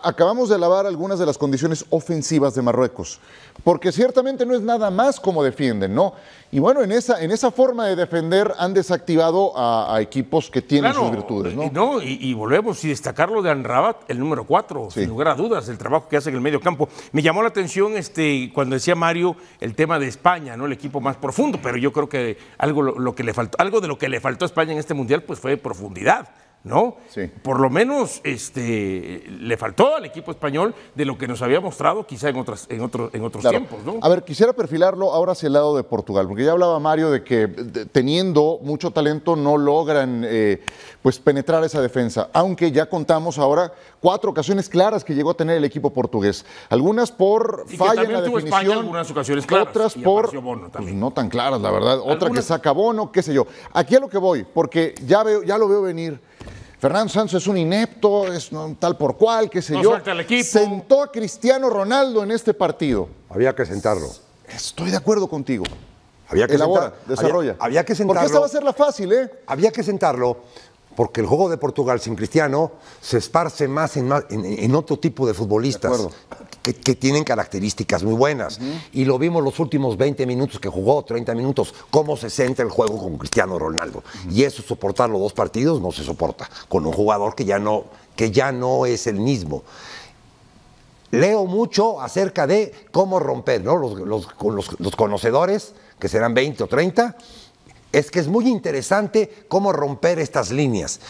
Acabamos de alabar algunas de las condiciones ofensivas de Marruecos, porque ciertamente no es nada más como defienden, ¿no? Y bueno, en esa, en esa forma de defender han desactivado a, equipos que tienen sus virtudes, ¿no? Y, y, volvemos, y destacar lo de Anrabat, el número cuatro, sin lugar a dudas, el trabajo que hace en el medio campo. Me llamó la atención este, cuando decía Mario el tema de España, ¿no? El equipo más profundo, pero yo creo que algo, que le faltó, algo de lo que le faltó a España en este mundial pues fue profundidad ¿no? Sí. Por lo menos este, le faltó al equipo español de lo que nos había mostrado quizá en, otras, en, en otros tiempos, ¿no? A ver, quisiera perfilarlo ahora hacia el lado de Portugal, porque ya hablaba Mario de que teniendo mucho talento no logran eh, pues penetrar esa defensa, aunque ya contamos ahora cuatro ocasiones claras que llegó a tener el equipo portugués, algunas por falla en la algunas ocasiones otras por pues, no tan claras, la verdad, otra que saca Bono, qué sé yo. Aquí a lo que voy, porque ya veo ya lo veo venir. Fernando Sanz es un inepto, es un tal por cual, qué sé no yo. el equipo. Sentó a Cristiano Ronaldo en este partido. Había que sentarlo. Estoy de acuerdo contigo. Había que Elabora, sentar, desarrolla. Había, que sentarlo. Porque esta va a ser la fácil, ¿eh? Había que sentarlo porque el juego de Portugal sin Cristiano se esparce más en, otro tipo de futbolistas que, tienen características muy buenas. Y lo vimos los últimos 20 minutos que jugó, 30 minutos, cómo se centra el juego con Cristiano Ronaldo. Y eso, soportar los dos partidos, no se soporta con un jugador que ya no, que ya no es el mismo. Leo mucho acerca de cómo romper, ¿no? Los, los conocedores, que serán 20 o 30, es que es muy interesante cómo romper estas líneas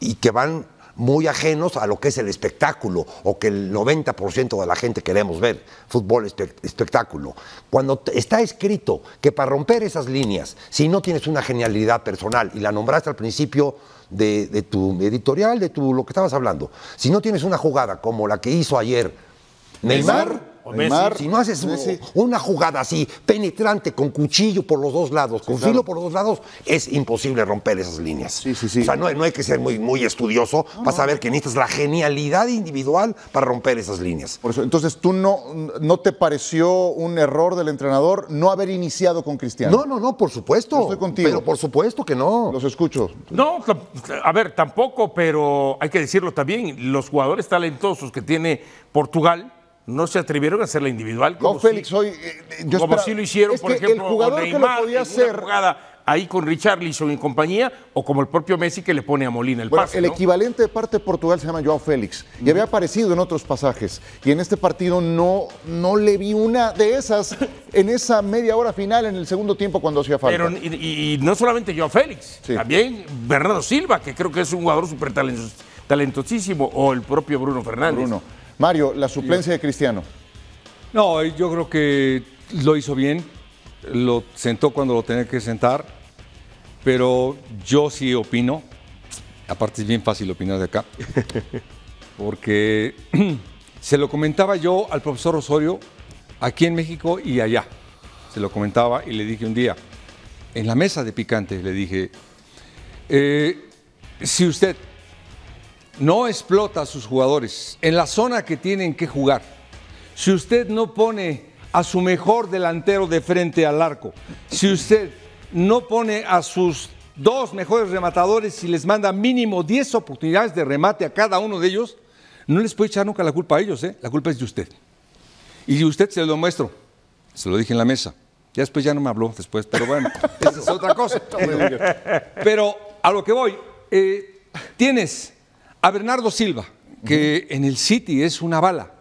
y que van muy ajenos a lo que es el espectáculo o que el 90% de la gente queremos ver, fútbol espectáculo. Cuando está escrito que para romper esas líneas, si no tienes una genialidad personal, y la nombraste al principio de, de tu editorial, de tu, lo que estabas hablando, si no tienes una jugada como la que hizo ayer Neymar si no haces una jugada así, penetrante, con cuchillo por los dos lados, con filo por los dos lados, es imposible romper esas líneas. O sea, no, hay que ser muy, estudioso para saber que necesitas la genialidad individual para romper esas líneas. Por eso, entonces, ¿tú no, no te pareció un error del entrenador no haber iniciado con Cristiano? No, no, no, por supuesto. estoy contigo. Pero por supuesto que no. Los escucho. No, a ver, tampoco, pero hay que decirlo también, los jugadores talentosos que tiene Portugal no se atrevieron a la individual. Como Félix, hoy. Eh, como si lo hicieron, por ejemplo, el jugador Neymar, podía jugada ahí con Richarlison en compañía, o como el propio Messi que le pone a Molina el paso El equivalente de parte de Portugal se llama Joao Félix y había aparecido en otros pasajes. Y en este partido no, no le vi una de esas en esa media hora final, en el segundo tiempo cuando hacía falta. y, no solamente Joao Félix, también Bernardo Silva, que creo que es un jugador súper talentosísimo, o el propio Bruno Fernández. Bruno. Mario, la suplencia de Cristiano. No, yo creo que lo hizo bien, lo sentó cuando lo tenía que sentar, pero yo sí opino, aparte es bien fácil opinar de acá, porque se lo comentaba yo al profesor Osorio aquí en México y allá, se lo comentaba y le dije un día, en la mesa de picantes le dije, eh, si usted no explota a sus jugadores en la zona que tienen que jugar. Si usted no pone a su mejor delantero de frente al arco, si usted no pone a sus dos mejores rematadores y les manda mínimo 10 oportunidades de remate a cada uno de ellos, no les puede echar nunca la culpa a ellos, ¿eh? la culpa es de usted. Y usted se lo muestro, se lo dije en la mesa. Ya después ya no me habló después, pero bueno, esa es otra cosa. Pero a lo que voy, eh, tienes a Bernardo Silva, que en el City es una bala.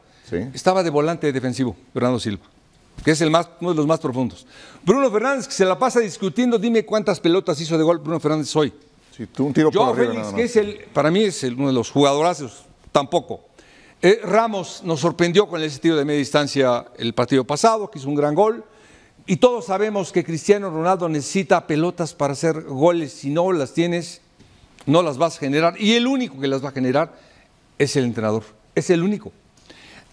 Estaba de volante defensivo, Bernardo Silva, que es el más, uno de los más profundos. Bruno Fernández, que se la pasa discutiendo, dime cuántas pelotas hizo de gol Bruno Fernández hoy. Sí, un tiro Félix, que es el, para mí es uno de los jugadorazos, tampoco. Eh, Ramos nos sorprendió con ese tiro de media distancia el partido pasado, que hizo un gran gol. Y todos sabemos que Cristiano Ronaldo necesita pelotas para hacer goles. Si no las tienes, no las vas a generar. Y el único que las va a generar es el entrenador. Es el único.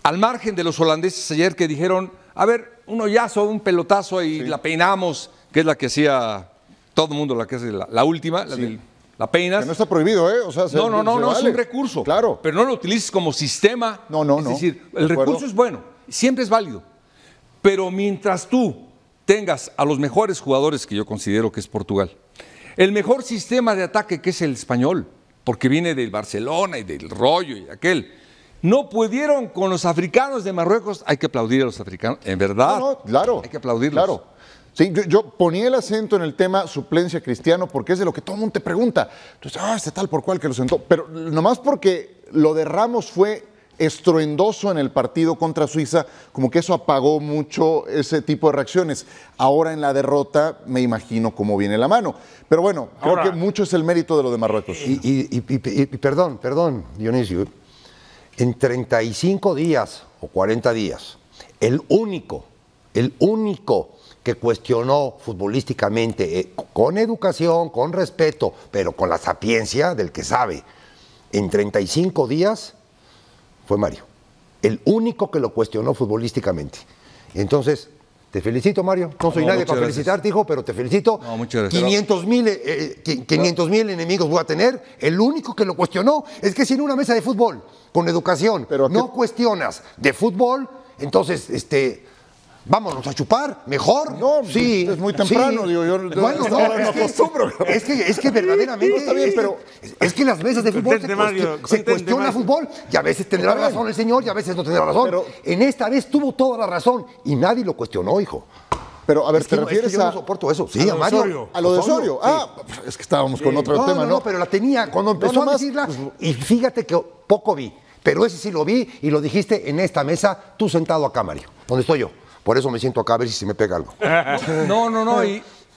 Al margen de los holandeses ayer que dijeron, a ver, un hoyazo, un pelotazo y la peinamos, que es la que hacía todo el mundo, la que es la, última, la peinas. Que no está prohibido, ¿eh? no, no, no, no es un recurso. Claro. Pero no lo utilices como sistema. No, no, no. Es decir, el recurso es bueno, siempre es válido. Pero mientras tú tengas a los mejores jugadores que yo considero que es Portugal, el mejor sistema de ataque que es el español, porque viene del Barcelona y del rollo y aquel. No pudieron con los africanos de Marruecos, hay que aplaudir a los africanos, en verdad. claro. Hay que aplaudirlos. Claro. yo, ponía el acento en el tema suplencia cristiano porque es de lo que todo el mundo te pregunta. Entonces, ah, este tal por cual que lo sentó. Pero nomás porque lo de Ramos fue estruendoso en el partido contra Suiza, como que eso apagó mucho ese tipo de reacciones. Ahora en la derrota me imagino cómo viene la mano. Pero bueno, creo que mucho es el mérito de lo de Marruecos. Y, perdón, perdón, Dionisio, en 35 días o 40 días, el único, el único que cuestionó futbolísticamente, eh, con educación, con respeto, pero con la sapiencia del que sabe, en 35 días fue Mario. El único que lo cuestionó futbolísticamente. Entonces, te felicito, Mario. No soy nadie para felicitarte, hijo, pero te felicito. No, muchas 500 eh, eh, mil enemigos voy a tener. El único que lo cuestionó es que si en una mesa de fútbol, con educación, no cuestionas de fútbol, entonces, este vámonos a chupar, mejor. No, sí, es muy temprano, digo, yo bueno, no, no, es que, Es que, es que verdaderamente, está bien, pero, es que las mesas de fútbol se, cuestiona fútbol y a veces tendrá razón el señor y a veces no tendrá razón. Pero, en esta vez tuvo toda la razón y nadie lo cuestionó, hijo. Pero a ver, ¿te refieres a.? Yo no soporto eso. Sí, a, a Osorio. A lo de Osorio. Ah, pues, es que estábamos con otro tema, no, ¿no? pero la tenía cuando empezó a decirla. Pues, y fíjate que poco vi. Pero ese sí lo vi y lo dijiste en esta mesa, tú sentado acá, Mario, donde estoy yo. Por eso me siento acá a ver si se me pega algo. No, no, no.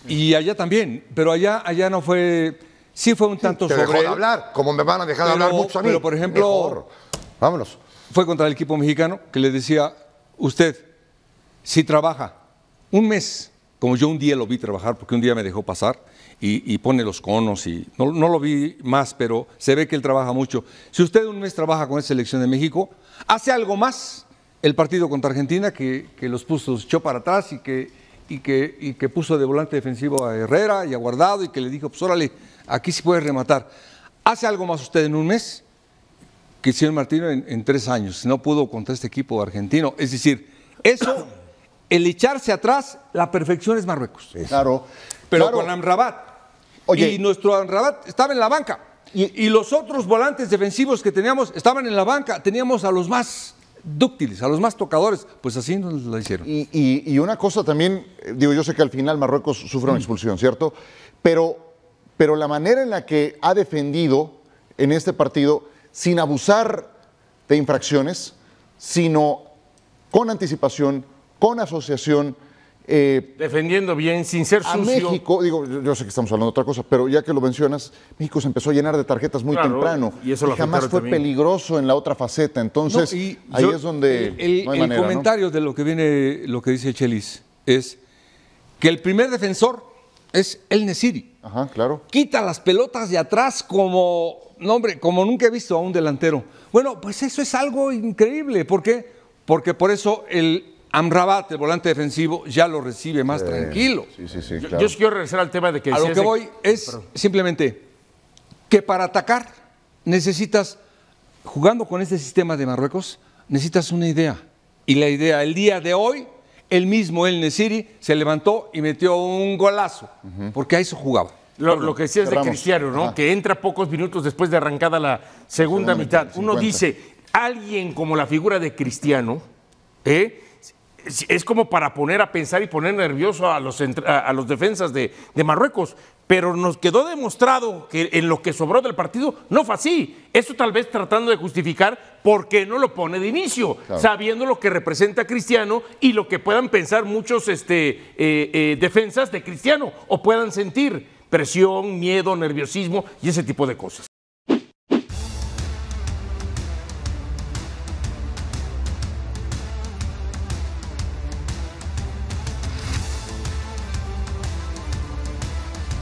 Y, allá también. Pero allá, allá no fue. Sí fue un tanto Te sobre de hablar, como me van a dejar de hablar muchos a Pero, por ejemplo, vámonos. Fue contra el equipo mexicano que le decía, usted, si trabaja un mes, como yo un día lo vi trabajar, porque un día me dejó pasar, y, pone los conos, y no, no, lo vi más, pero se ve que él trabaja mucho. Si usted un mes trabaja con esa selección de México, hace algo más el partido contra Argentina que, los puso, echó para atrás y que, y, que, que puso de volante defensivo a Herrera y a Guardado y que le dijo, pues órale, aquí se puede rematar. ¿Hace algo más usted en un mes? que hicieron Martino en, en, tres años. No pudo contra este equipo argentino. Es decir, eso, el echarse atrás, la perfección es Marruecos. Claro. Pero con Amrabat. Y nuestro Amrabat estaba en la banca. Y, y, los otros volantes defensivos que teníamos estaban en la banca. Teníamos a los más dúctiles, a los más tocadores, pues así nos lo hicieron. Y, una cosa también, digo, yo sé que al final Marruecos sufre una mm. expulsión, ¿cierto? pero la manera en la que ha defendido en este partido, sin abusar de infracciones, sino con anticipación, con asociación, eh, Defendiendo bien, sin ser a México, digo, yo, sé que estamos hablando de otra cosa, pero ya que lo mencionas, México se empezó a llenar de tarjetas muy temprano. Y eso jamás fue peligroso en la otra faceta. Entonces, ahí es donde. El, comentario de lo que viene, lo que dice Chelis, es que el primer defensor es el Nesiri. Ajá, claro. Quita las pelotas de atrás como. hombre, como nunca he visto a un delantero. Bueno, pues eso es algo increíble. ¿Por qué? Porque por eso el, Amrabat, el volante defensivo, ya lo recibe más tranquilo. Sí, sí, sí, yo, quiero regresar al tema de que... A lo que voy es simplemente que para atacar necesitas, jugando con este sistema de Marruecos, necesitas una idea. Y la idea, el día de hoy, el mismo El Nesiri se levantó y metió un golazo, porque a eso jugaba. Lo, que decías de Cristiano, ¿no? Que entra pocos minutos después de arrancada la segunda mitad. Uno dice, alguien como la figura de Cristiano, ¿eh? es como para poner a pensar y poner nervioso a los, a los defensas de, Marruecos, pero nos quedó demostrado que en lo que sobró del partido no fue así. Eso tal vez tratando de justificar por qué no lo pone de inicio, sabiendo lo que representa Cristiano y lo que puedan pensar muchos este, eh, eh, defensas de Cristiano o puedan sentir presión, miedo, nerviosismo y ese tipo de cosas.